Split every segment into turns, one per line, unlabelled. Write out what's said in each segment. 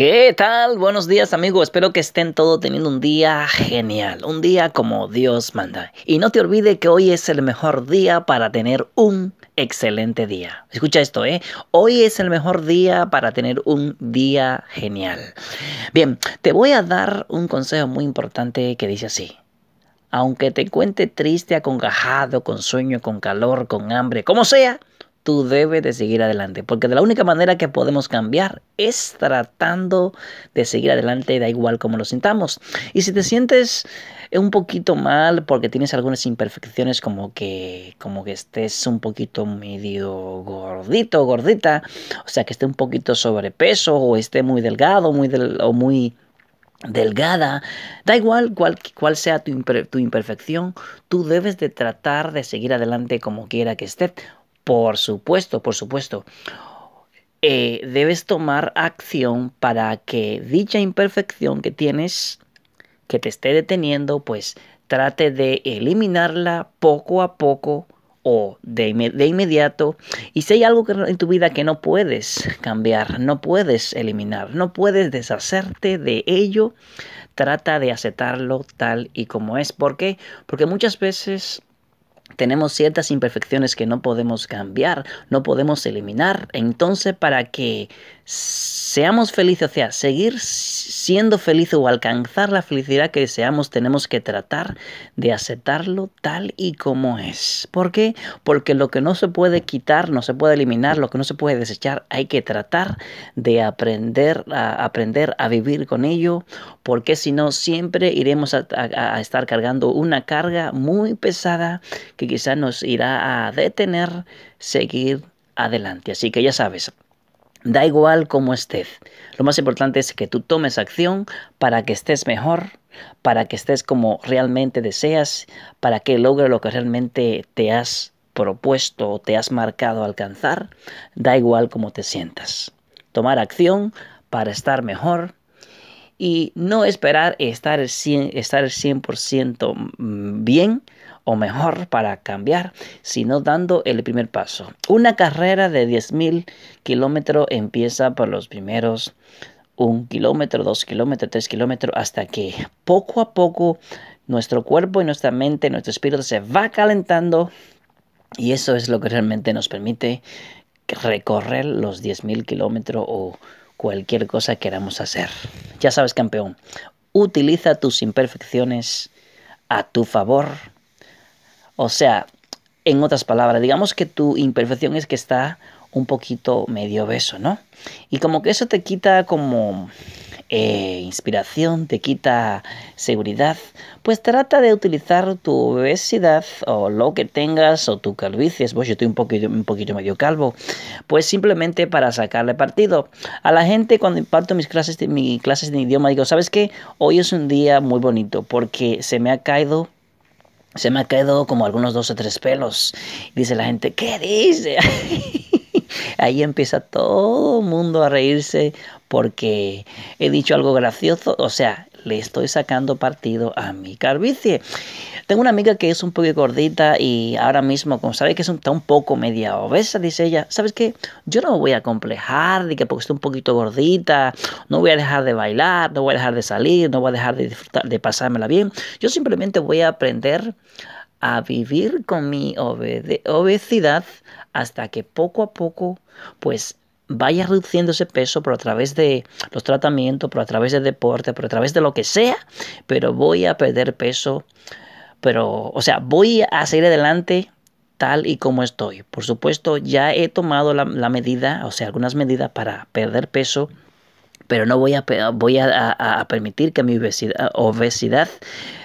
¿Qué tal? Buenos días amigos, espero que estén todos teniendo un día genial, un día como Dios manda. Y no te olvides que hoy es el mejor día para tener un excelente día. Escucha esto, ¿eh? Hoy es el mejor día para tener un día genial. Bien, te voy a dar un consejo muy importante que dice así. Aunque te cuente triste, acongajado, con sueño, con calor, con hambre, como sea, tú debes de seguir adelante. Porque de la única manera que podemos cambiar es tratando de seguir adelante, da igual como lo sintamos. Y si te sientes un poquito mal porque tienes algunas imperfecciones como que, como que estés un poquito medio gordito, gordita, o sea que esté un poquito sobrepeso o esté muy delgado muy o muy delgada, da igual cuál, sea tu, tu imperfección, tú debes de tratar de seguir adelante como quiera que esté. Por supuesto, por supuesto. Eh, debes tomar acción para que dicha imperfección que tienes, que te esté deteniendo, pues trate de eliminarla poco a poco o de, inmediato. Y si hay algo que en tu vida que no puedes cambiar, no puedes eliminar, no puedes deshacerte de ello, trata de aceptarlo tal y como es. ¿Por qué? Porque muchas veces tenemos ciertas imperfecciones que no podemos cambiar, no podemos eliminar. Entonces, para que seamos felices, o sea, seguir siendo felices o alcanzar la felicidad que deseamos, tenemos que tratar de aceptarlo tal y como es. ¿Por qué? Porque lo que no se puede quitar, no se puede eliminar, lo que no se puede desechar, hay que tratar de aprender a, aprender a vivir con ello, porque si no, siempre iremos a estar cargando una carga muy pesada que quizá nos irá a detener seguir adelante. Así que ya sabes, da igual cómo estés. Lo más importante es que tú tomes acción para que estés mejor, para que estés como realmente deseas, para que logres lo que realmente te has propuesto o te has marcado alcanzar. Da igual cómo te sientas. Tomar acción para estar mejor, y no esperar estar, estar 100% mm, bien o mejor para cambiar, sino dando el primer paso. Una carrera de 10.000 kilómetros empieza por los primeros un kilómetro, dos kilómetros, tres kilómetros, hasta que poco a poco nuestro cuerpo y nuestra mente, nuestro espíritu se va calentando y eso es lo que realmente nos permite recorrer los 10.000 kilómetros o cualquier cosa que queramos hacer. Ya sabes, campeón, utiliza tus imperfecciones a tu favor o sea, en otras palabras, digamos que tu imperfección es que está un poquito medio beso, ¿no? Y como que eso te quita como eh, inspiración, te quita seguridad, pues trata de utilizar tu obesidad o lo que tengas o tu calvicie, pues yo estoy un poquito, un poquito medio calvo, pues simplemente para sacarle partido. A la gente cuando imparto mis clases, mis clases de idioma digo, ¿sabes qué? Hoy es un día muy bonito porque se me ha caído se me ha quedado como algunos dos o tres pelos. Dice la gente, ¿qué dice? Ahí empieza todo el mundo a reírse porque he dicho algo gracioso. O sea, le estoy sacando partido a mi carbicie. Tengo una amiga que es un poco gordita y ahora mismo, como sabe que un, está un poco media obesa, dice ella, ¿sabes qué? Yo no voy a complejar de que porque estoy un poquito gordita, no voy a dejar de bailar, no voy a dejar de salir, no voy a dejar de disfrutar, de pasármela bien. Yo simplemente voy a aprender a vivir con mi obesidad hasta que poco a poco pues vaya reduciendo ese peso, por a través de los tratamientos, por a través del deporte, por a través de lo que sea, pero voy a perder peso, pero, o sea, voy a seguir adelante tal y como estoy. Por supuesto, ya he tomado la, medida, o sea, algunas medidas para perder peso, pero no voy a, voy permitir que mi obesidad,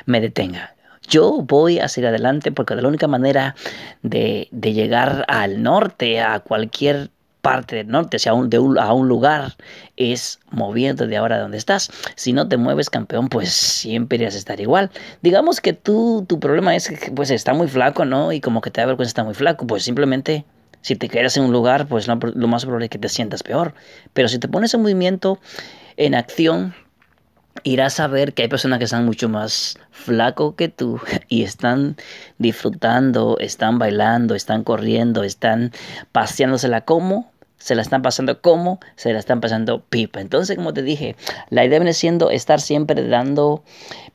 me detenga yo voy a seguir adelante porque la única manera de, llegar al norte, a cualquier parte del norte, sea de a un lugar, es moviendo de ahora donde estás. Si no te mueves, campeón, pues siempre irás a estar igual. Digamos que tú, tu problema es que pues está muy flaco, ¿no? Y como que te da vergüenza está muy flaco, pues simplemente si te quedas en un lugar, pues lo, más probable es que te sientas peor. Pero si te pones en movimiento, en acción, irás a ver que hay personas que están mucho más flaco que tú y están disfrutando, están bailando, están corriendo, están paseándosela como se la están pasando como se la están pasando pipa. Entonces, como te dije, la idea viene siendo estar siempre dando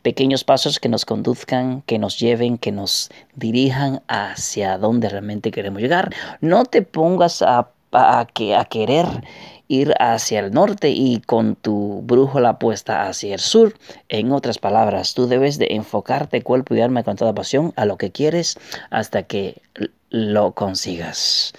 pequeños pasos que nos conduzcan, que nos lleven, que nos dirijan hacia donde realmente queremos llegar. No te pongas a, a querer ir hacia el norte y con tu brújula puesta hacia el sur. En otras palabras, tú debes de enfocarte cuerpo y alma con toda pasión a lo que quieres hasta que lo consigas.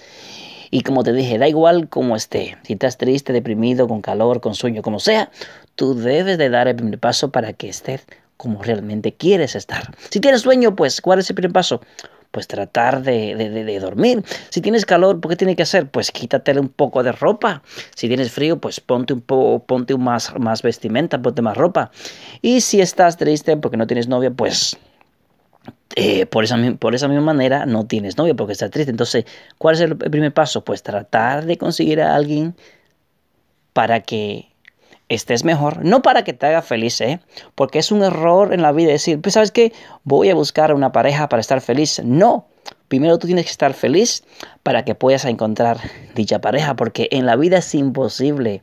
Y como te dije, da igual cómo esté, si estás triste, deprimido, con calor, con sueño, como sea, tú debes de dar el primer paso para que estés como realmente quieres estar. Si tienes sueño, pues, ¿cuál es el primer paso? Pues tratar de, dormir. Si tienes calor, ¿por ¿qué tiene que hacer? Pues quítatele un poco de ropa. Si tienes frío, pues ponte un poco, ponte más, más vestimenta, ponte más ropa. Y si estás triste porque no tienes novia, pues eh, por, esa, por esa misma manera no tienes novia porque estás triste. Entonces, ¿cuál es el primer paso? Pues tratar de conseguir a alguien para que estés mejor, no para que te haga feliz, ¿eh? porque es un error en la vida decir, pues sabes qué, voy a buscar una pareja para estar feliz. No, primero tú tienes que estar feliz para que puedas encontrar dicha pareja, porque en la vida es imposible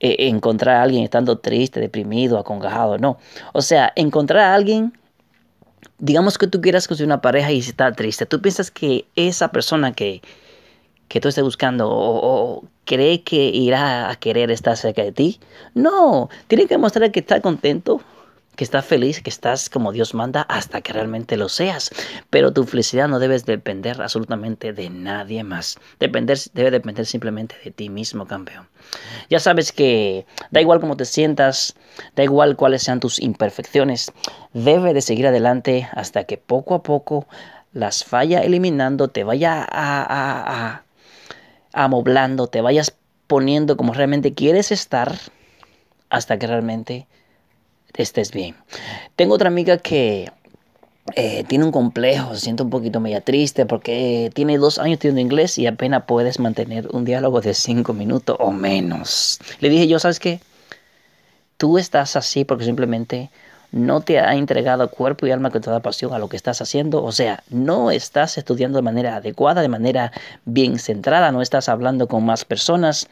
eh, encontrar a alguien estando triste, deprimido, acongajado, no. O sea, encontrar a alguien digamos que tú quieras conseguir una pareja y está triste, tú piensas que esa persona que, que tú estés buscando o cree que irá a querer estar cerca de ti. No, tiene que mostrar que está contento, que estás feliz, que estás como Dios manda hasta que realmente lo seas. Pero tu felicidad no debes depender absolutamente de nadie más. Depender, debe depender simplemente de ti mismo, campeón. Ya sabes que da igual cómo te sientas, da igual cuáles sean tus imperfecciones, debe de seguir adelante hasta que poco a poco las falla eliminando, te vaya a, amoblando, te vayas poniendo como realmente quieres estar hasta que realmente estés bien. Tengo otra amiga que eh, tiene un complejo, se siente un poquito media triste porque tiene dos años estudiando inglés y apenas puedes mantener un diálogo de cinco minutos o menos. Le dije yo, ¿sabes qué? Tú estás así porque simplemente no te ha entregado cuerpo y alma con toda pasión a lo que estás haciendo. O sea, no estás estudiando de manera adecuada, de manera bien centrada, no estás hablando con más personas.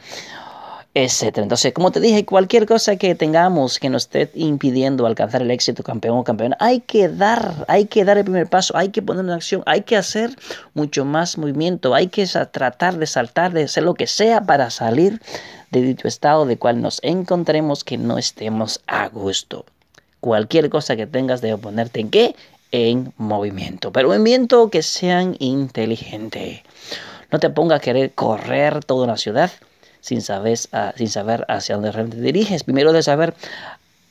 Entonces, como te dije, cualquier cosa que tengamos que nos esté impidiendo alcanzar el éxito, campeón o campeona, hay que dar, hay que dar el primer paso, hay que poner en acción, hay que hacer mucho más movimiento, hay que tratar de saltar, de hacer lo que sea para salir de dicho estado de cual nos encontremos que no estemos a gusto. Cualquier cosa que tengas de ponerte en qué? En movimiento, pero movimiento que sean inteligente. No te pongas a querer correr toda una ciudad sin saber, ah, sin saber hacia dónde realmente te diriges. Primero de saber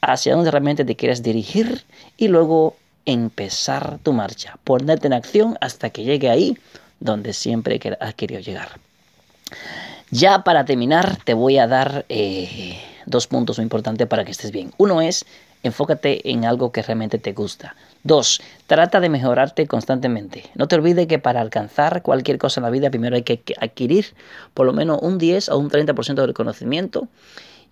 hacia dónde realmente te quieres dirigir y luego empezar tu marcha, ponerte en acción hasta que llegue ahí donde siempre has querido llegar. Ya para terminar, te voy a dar eh, dos puntos muy importantes para que estés bien. Uno es, enfócate en algo que realmente te gusta. Dos, Trata de mejorarte constantemente. No te olvides que para alcanzar cualquier cosa en la vida primero hay que adquirir por lo menos un 10 o un 30% del conocimiento.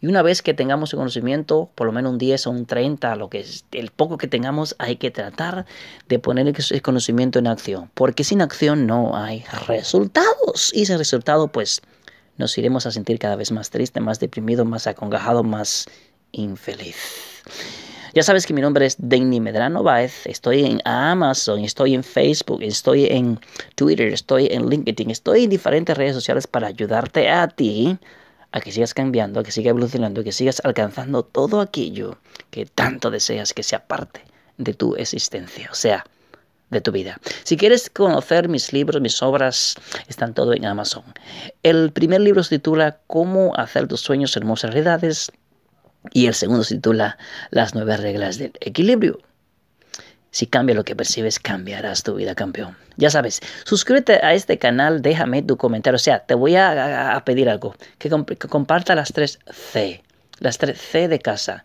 Y una vez que tengamos el conocimiento, por lo menos un 10 o un 30, lo que es, el poco que tengamos, hay que tratar de poner ese conocimiento en acción. Porque sin acción no hay resultados. Y sin resultado, pues nos iremos a sentir cada vez más triste, más deprimido, más acongajado, más infeliz. Ya sabes que mi nombre es Denny Medrano Baez. Estoy en Amazon, estoy en Facebook, estoy en Twitter, estoy en LinkedIn, estoy en diferentes redes sociales para ayudarte a ti a que sigas cambiando, a que sigas evolucionando, a que sigas alcanzando todo aquello que tanto deseas que sea parte de tu existencia. O sea, de tu vida. Si quieres conocer mis libros, mis obras, están todo en Amazon. El primer libro se titula Cómo hacer tus sueños hermosas realidades. Y el segundo se titula Las nueve reglas del equilibrio. Si cambia lo que percibes, cambiarás tu vida, campeón. Ya sabes, suscríbete a este canal, déjame tu comentario. O sea, te voy a, pedir algo, que, que, comparta las tres C, las tres C de casa.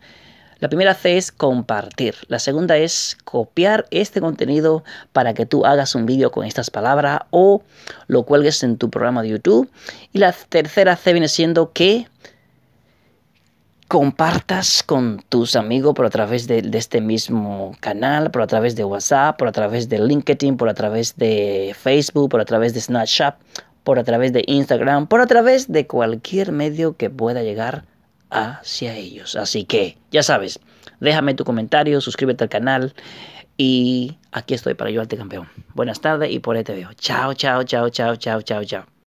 La primera C es compartir. La segunda es copiar este contenido para que tú hagas un vídeo con estas palabras o lo cuelgues en tu programa de YouTube. Y la tercera C viene siendo que compartas con tus amigos por a través de, este mismo canal, por a través de WhatsApp, por a través de LinkedIn, por a través de Facebook, por a través de Snapchat, por a través de Instagram, por a través de cualquier medio que pueda llegar hacia ellos. Así que, ya sabes, déjame tu comentario, suscríbete al canal y aquí estoy para ayudarte campeón. Buenas tardes y por ahí te veo. Chao, chao, chao, chao, chao, chao, chao.